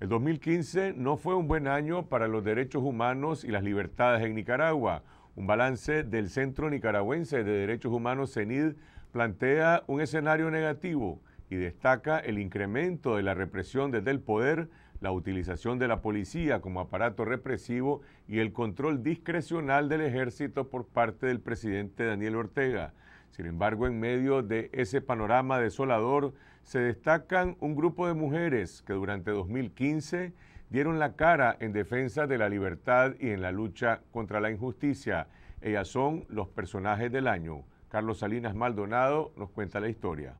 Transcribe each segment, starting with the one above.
El 2015 no fue un buen año para los derechos humanos y las libertades en Nicaragua. Un balance del Centro Nicaragüense de Derechos Humanos, CENID, plantea un escenario negativo y destaca el incremento de la represión desde el poder, la utilización de la policía como aparato represivo y el control discrecional del ejército por parte del presidente Daniel Ortega. Sin embargo, en medio de ese panorama desolador, se destacan un grupo de mujeres que durante 2015 dieron la cara en defensa de la libertad y en la lucha contra la injusticia. Ellas son los personajes del año. Carlos Salinas Maldonado nos cuenta la historia.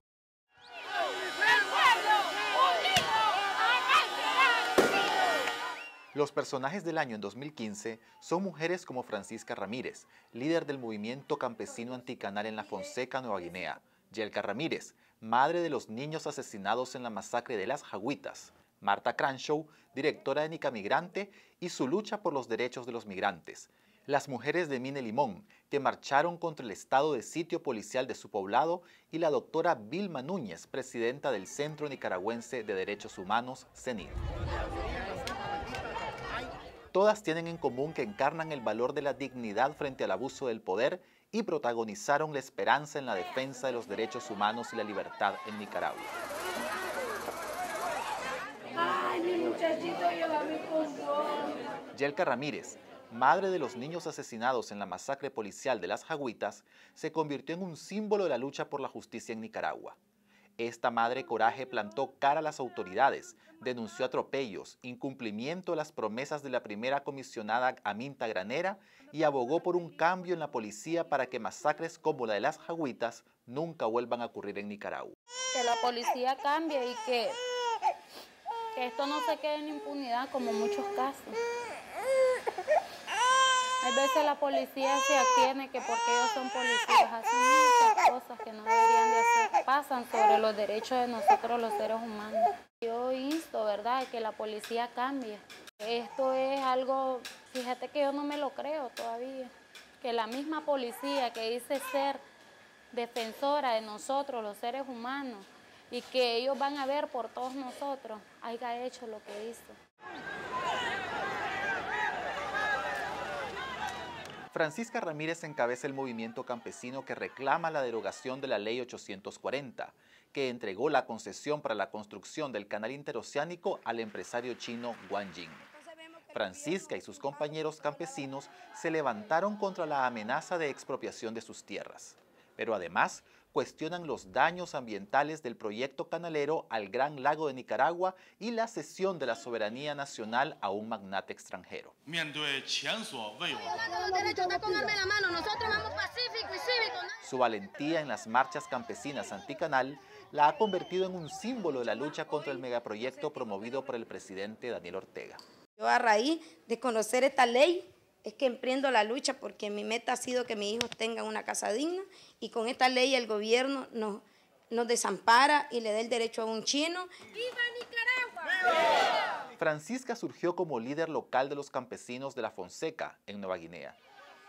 Los personajes del año en 2015 son mujeres como Francisca Ramírez, líder del movimiento campesino anticanal en la Fonseca, Nueva Guinea, Yelka Ramírez, madre de los niños asesinados en la masacre de las Jaguitas, Marta Cranshaw, directora de Nica Migrante y su lucha por los derechos de los migrantes, las mujeres de Mine Limón, que marcharon contra el estado de sitio policial de su poblado, y la doctora Vilma Núñez, presidenta del Centro Nicaragüense de Derechos Humanos, CENIR. Todas tienen en común que encarnan el valor de la dignidad frente al abuso del poder y protagonizaron la esperanza en la defensa de los derechos humanos y la libertad en Nicaragua. Yelka Ramírez, madre de los niños asesinados en la masacre policial de las Jaguitas, se convirtió en un símbolo de la lucha por la justicia en Nicaragua. Esta madre coraje plantó cara a las autoridades, denunció atropellos, incumplimiento de las promesas de la primera comisionada Aminta Granera y abogó por un cambio en la policía para que masacres como la de las Jaguitas nunca vuelvan a ocurrir en Nicaragua. Que la policía cambie y que, esto no se quede en impunidad como muchos casos. Hay veces la policía se atiene que porque ellos son policías, hacen cosas que no deberían de hacer pasan sobre los derechos de nosotros los seres humanos. Yo insto, ¿verdad?, que la policía cambie. Esto es algo, fíjate que yo no me lo creo todavía, que la misma policía que dice ser defensora de nosotros los seres humanos y que ellos van a ver por todos nosotros, haya hecho lo que hizo. Francisca Ramírez encabeza el movimiento campesino que reclama la derogación de la Ley 840, que entregó la concesión para la construcción del canal interoceánico al empresario chino Wang Jing. Francisca y sus compañeros campesinos se levantaron contra la amenaza de expropiación de sus tierras, pero además cuestionan los daños ambientales del proyecto canalero al Gran Lago de Nicaragua y la cesión de la soberanía nacional a un magnate extranjero. Su valentía en las marchas campesinas anticanal la ha convertido en un símbolo de la lucha contra el megaproyecto promovido por el presidente Daniel Ortega. a raíz de conocer esta ley es que emprendo la lucha porque mi meta ha sido que mis hijos tengan una casa digna y con esta ley el gobierno nos, desampara y le dé el derecho a un chino. ¡Viva Nicaragua! Francisca surgió como líder local de los campesinos de la Fonseca, en Nueva Guinea.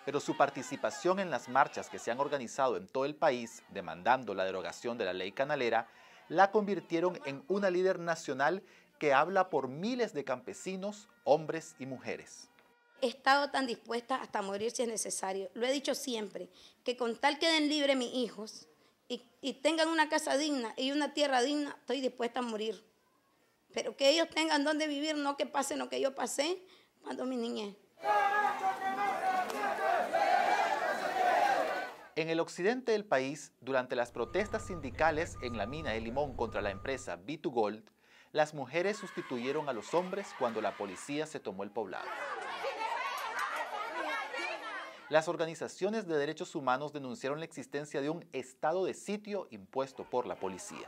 Pero su participación en las marchas que se han organizado en todo el país, demandando la derogación de la ley canalera, la convirtieron en una líder nacional que habla por miles de campesinos, hombres y mujeres he estado tan dispuesta hasta morir si es necesario. Lo he dicho siempre, que con tal queden libres mis hijos y, y, tengan una casa digna y una tierra digna, estoy dispuesta a morir. Pero que ellos tengan donde vivir, no que pasen lo que yo pasé cuando mi niñez. En el occidente del país, durante las protestas sindicales en la mina de Limón contra la empresa B2Gold, las mujeres sustituyeron a los hombres cuando la policía se tomó el poblado. Las organizaciones de derechos humanos denunciaron la existencia de un estado de sitio impuesto por la policía.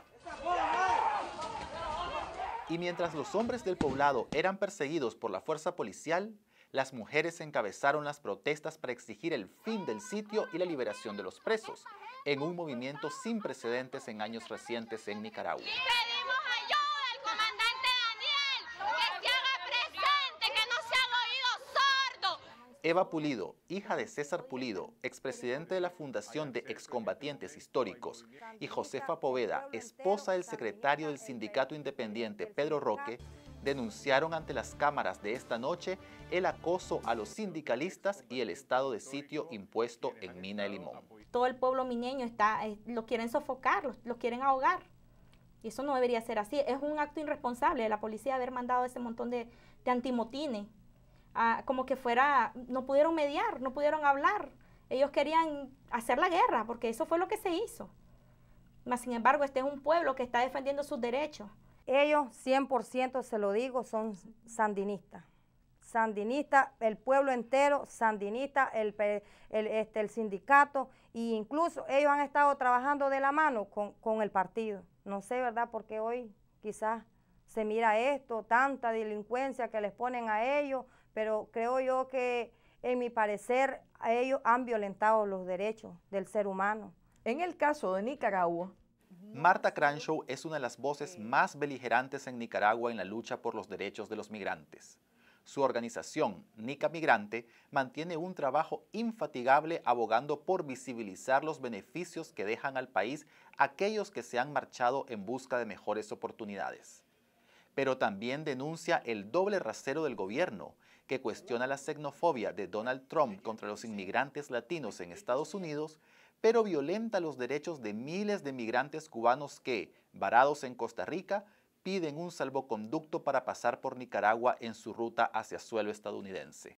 Y mientras los hombres del poblado eran perseguidos por la fuerza policial, las mujeres encabezaron las protestas para exigir el fin del sitio y la liberación de los presos, en un movimiento sin precedentes en años recientes en Nicaragua. Eva Pulido, hija de César Pulido, expresidente de la Fundación de Excombatientes Históricos, y Josefa Poveda, esposa del secretario del sindicato independiente Pedro Roque, denunciaron ante las cámaras de esta noche el acoso a los sindicalistas y el estado de sitio impuesto en Mina de Limón. Todo el pueblo mineño está, eh, lo quieren sofocar, lo quieren ahogar. Y eso no debería ser así. Es un acto irresponsable de la policía haber mandado ese montón de, de antimotines como que fuera, no pudieron mediar, no pudieron hablar. Ellos querían hacer la guerra, porque eso fue lo que se hizo. Mas, sin embargo, este es un pueblo que está defendiendo sus derechos. Ellos, 100% se lo digo, son sandinistas. Sandinistas, el pueblo entero, sandinista, el, este, el sindicato, e incluso ellos han estado trabajando de la mano con, con el partido. No sé, ¿verdad?, porque hoy quizás se mira esto, tanta delincuencia que les ponen a ellos, pero creo yo que en mi parecer ellos han violentado los derechos del ser humano. En el caso de Nicaragua, Marta Cranshaw es una de las voces más beligerantes en Nicaragua en la lucha por los derechos de los migrantes. Su organización, Nica Migrante, mantiene un trabajo infatigable abogando por visibilizar los beneficios que dejan al país aquellos que se han marchado en busca de mejores oportunidades. Pero también denuncia el doble rasero del gobierno, que cuestiona la xenofobia de Donald Trump contra los inmigrantes latinos en Estados Unidos, pero violenta los derechos de miles de migrantes cubanos que, varados en Costa Rica, piden un salvoconducto para pasar por Nicaragua en su ruta hacia suelo estadounidense.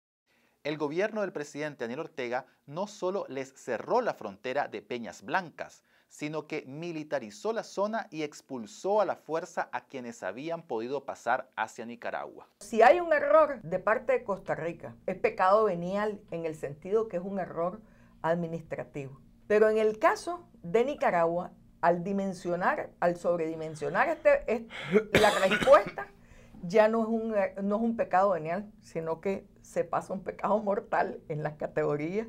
El gobierno del presidente Daniel Ortega no solo les cerró la frontera de Peñas Blancas, sino que militarizó la zona y expulsó a la fuerza a quienes habían podido pasar hacia Nicaragua. Si hay un error de parte de Costa Rica, es pecado venial en el sentido que es un error administrativo. Pero en el caso de Nicaragua, al dimensionar, al sobredimensionar este, este la respuesta, ya no es, un, no es un pecado venial, sino que se pasa un pecado mortal en las categorías,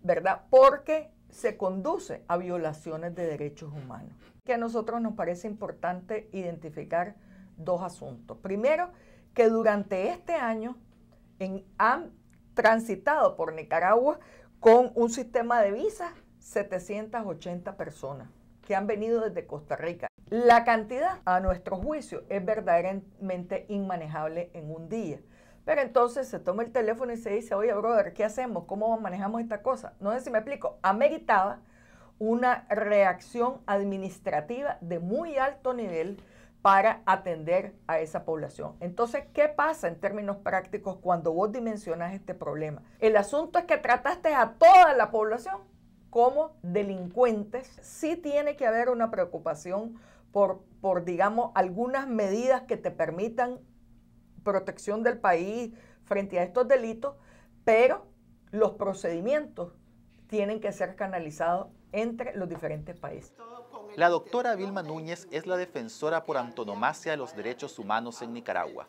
¿verdad? Porque se conduce a violaciones de derechos humanos. Que a nosotros nos parece importante identificar dos asuntos. Primero, que durante este año han transitado por Nicaragua con un sistema de visas 780 personas que han venido desde Costa Rica. La cantidad, a nuestro juicio, es verdaderamente inmanejable en un día. Pero entonces se toma el teléfono y se dice, oye, brother, ¿qué hacemos? ¿Cómo manejamos esta cosa? No sé si me explico. Ameritaba una reacción administrativa de muy alto nivel para atender a esa población. Entonces, ¿qué pasa en términos prácticos cuando vos dimensionas este problema? El asunto es que trataste a toda la población como delincuentes. Sí tiene que haber una preocupación por, por digamos, algunas medidas que te permitan protección del país frente a estos delitos, pero los procedimientos tienen que ser canalizados entre los diferentes países. La doctora Vilma Núñez es la defensora por antonomasia de los derechos humanos en Nicaragua.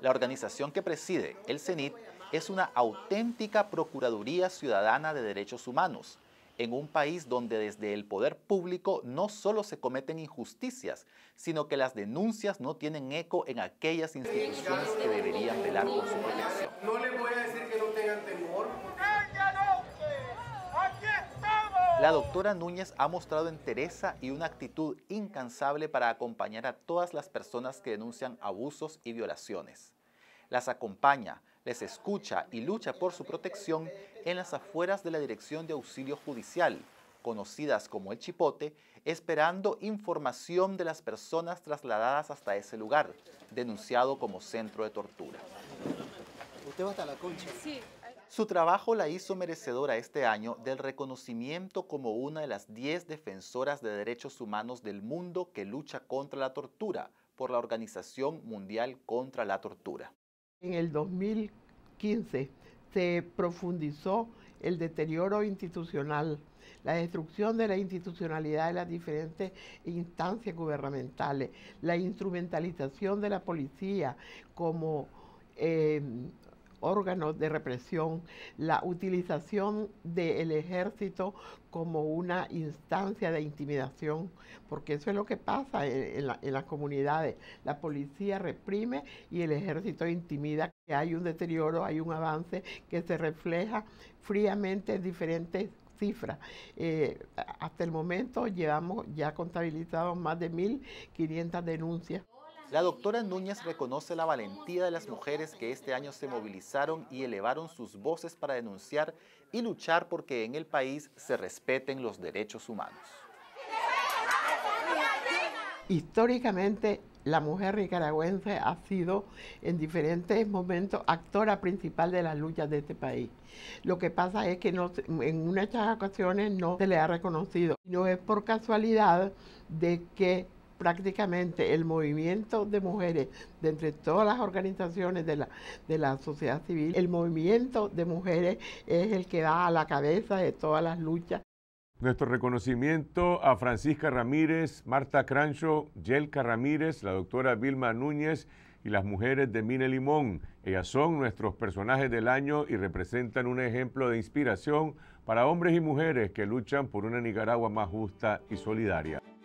La organización que preside, el CENIT, es una auténtica Procuraduría Ciudadana de Derechos Humanos, en un país donde desde el poder público no solo se cometen injusticias, sino que las denuncias no tienen eco en aquellas instituciones que deberían velar por su protección. No le voy a decir que no tengan temor. La doctora Núñez ha mostrado entereza y una actitud incansable para acompañar a todas las personas que denuncian abusos y violaciones. Las acompaña, les escucha y lucha por su protección en las afueras de la Dirección de Auxilio Judicial, conocidas como el Chipote, esperando información de las personas trasladadas hasta ese lugar, denunciado como centro de tortura. ¿Usted va hasta la concha? Sí. Su trabajo la hizo merecedora este año del reconocimiento como una de las 10 defensoras de derechos humanos del mundo que lucha contra la tortura por la Organización Mundial contra la Tortura. En el 2015 se profundizó el deterioro institucional, la destrucción de la institucionalidad de las diferentes instancias gubernamentales, la instrumentalización de la policía como eh, órganos de represión, la utilización del ejército como una instancia de intimidación, porque eso es lo que pasa en, las comunidades. La policía reprime y el ejército intimida. Hay un deterioro, hay un avance que se refleja fríamente en diferentes cifras. Eh, hasta el momento llevamos ya contabilizados más de 1.500 denuncias. La doctora Núñez reconoce la valentía de las mujeres que este año se movilizaron y elevaron sus voces para denunciar y luchar porque en el país se respeten los derechos humanos. Históricamente, la mujer nicaragüense ha sido en diferentes momentos actora principal de las luchas de este país. Lo que pasa es que no, en muchas ocasiones no se le ha reconocido. No es por casualidad de que prácticamente el movimiento de mujeres, de entre todas las organizaciones de la, sociedad civil, el movimiento de mujeres es el que da a la cabeza de todas las luchas. Nuestro reconocimiento a Francisca Ramírez, Marta Crancho, Yelka Ramírez, la doctora Vilma Núñez y las mujeres de Mine Limón. Ellas son nuestros personajes del año y representan un ejemplo de inspiración para hombres y mujeres que luchan por una Nicaragua más justa y solidaria.